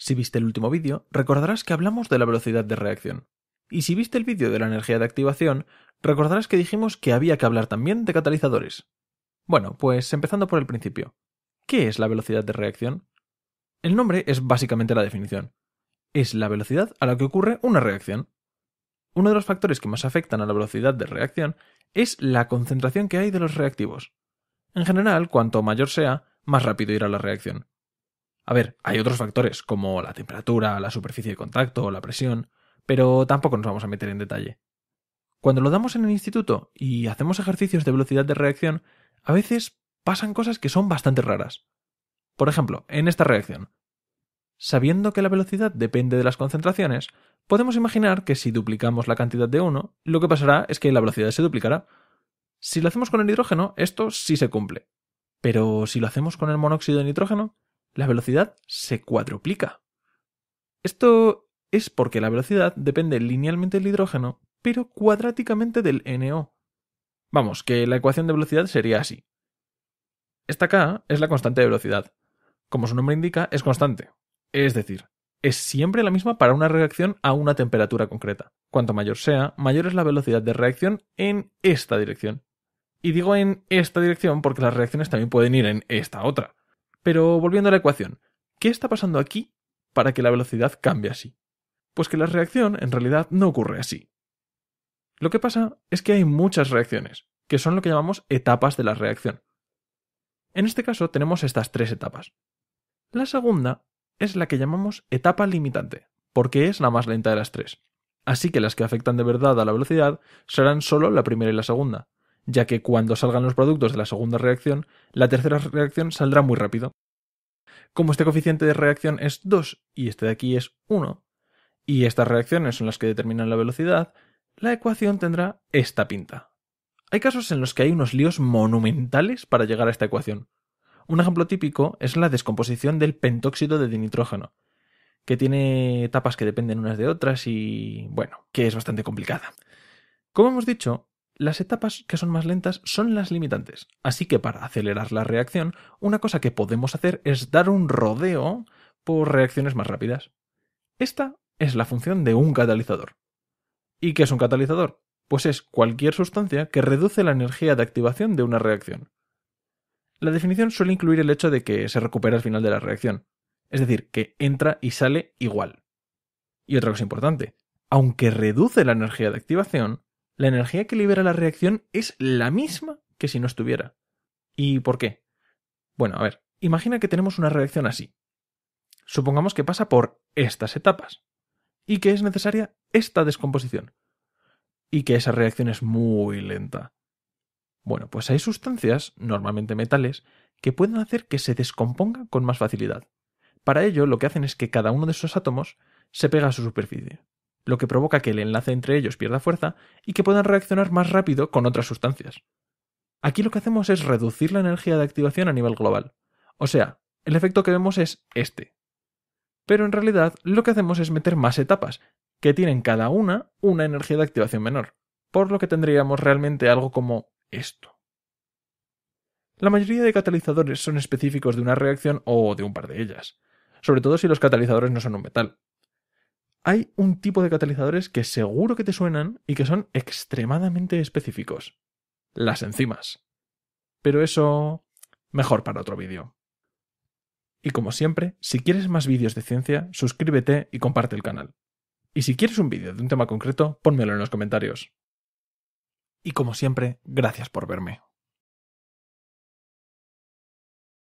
Si viste el último vídeo, recordarás que hablamos de la velocidad de reacción. Y si viste el vídeo de la energía de activación, recordarás que dijimos que había que hablar también de catalizadores. Bueno, pues empezando por el principio. ¿Qué es la velocidad de reacción? El nombre es básicamente la definición. Es la velocidad a la que ocurre una reacción. Uno de los factores que más afectan a la velocidad de reacción es la concentración que hay de los reactivos. En general, cuanto mayor sea, más rápido irá la reacción. A ver, hay otros factores como la temperatura, la superficie de contacto o la presión, pero tampoco nos vamos a meter en detalle. Cuando lo damos en el instituto y hacemos ejercicios de velocidad de reacción, a veces pasan cosas que son bastante raras. Por ejemplo, en esta reacción. Sabiendo que la velocidad depende de las concentraciones, podemos imaginar que si duplicamos la cantidad de uno, lo que pasará es que la velocidad se duplicará. Si lo hacemos con el hidrógeno, esto sí se cumple. Pero si lo hacemos con el monóxido de nitrógeno, la velocidad se cuadruplica. Esto es porque la velocidad depende linealmente del hidrógeno, pero cuadráticamente del NO. Vamos, que la ecuación de velocidad sería así. Esta K es la constante de velocidad. Como su nombre indica, es constante. Es decir, es siempre la misma para una reacción a una temperatura concreta. Cuanto mayor sea, mayor es la velocidad de reacción en esta dirección. Y digo en esta dirección porque las reacciones también pueden ir en esta otra. Pero volviendo a la ecuación, ¿qué está pasando aquí para que la velocidad cambie así? Pues que la reacción en realidad no ocurre así. Lo que pasa es que hay muchas reacciones, que son lo que llamamos etapas de la reacción. En este caso tenemos estas tres etapas. La segunda es la que llamamos etapa limitante, porque es la más lenta de las tres. Así que las que afectan de verdad a la velocidad serán solo la primera y la segunda, ya que cuando salgan los productos de la segunda reacción, la tercera reacción saldrá muy rápido. Como este coeficiente de reacción es 2 y este de aquí es 1, y estas reacciones son las que determinan la velocidad, la ecuación tendrá esta pinta. Hay casos en los que hay unos líos monumentales para llegar a esta ecuación. Un ejemplo típico es la descomposición del pentóxido de dinitrógeno, que tiene etapas que dependen unas de otras y, bueno, que es bastante complicada. Como hemos dicho, las etapas que son más lentas son las limitantes, así que para acelerar la reacción, una cosa que podemos hacer es dar un rodeo por reacciones más rápidas. Esta es la función de un catalizador. ¿Y qué es un catalizador? Pues es cualquier sustancia que reduce la energía de activación de una reacción. La definición suele incluir el hecho de que se recupera al final de la reacción, es decir, que entra y sale igual. Y otra cosa importante, aunque reduce la energía de activación, la energía que libera la reacción es la misma que si no estuviera. ¿Y por qué? Bueno, a ver, imagina que tenemos una reacción así. Supongamos que pasa por estas etapas y que es necesaria esta descomposición y que esa reacción es muy lenta. Bueno, pues hay sustancias, normalmente metales, que pueden hacer que se descomponga con más facilidad. Para ello, lo que hacen es que cada uno de esos átomos se pega a su superficie lo que provoca que el enlace entre ellos pierda fuerza y que puedan reaccionar más rápido con otras sustancias. Aquí lo que hacemos es reducir la energía de activación a nivel global. O sea, el efecto que vemos es este. Pero en realidad lo que hacemos es meter más etapas, que tienen cada una una energía de activación menor, por lo que tendríamos realmente algo como esto. La mayoría de catalizadores son específicos de una reacción o de un par de ellas, sobre todo si los catalizadores no son un metal, hay un tipo de catalizadores que seguro que te suenan y que son extremadamente específicos. Las enzimas. Pero eso mejor para otro vídeo. Y como siempre, si quieres más vídeos de ciencia, suscríbete y comparte el canal. Y si quieres un vídeo de un tema concreto, pónmelo en los comentarios. Y como siempre, gracias por verme.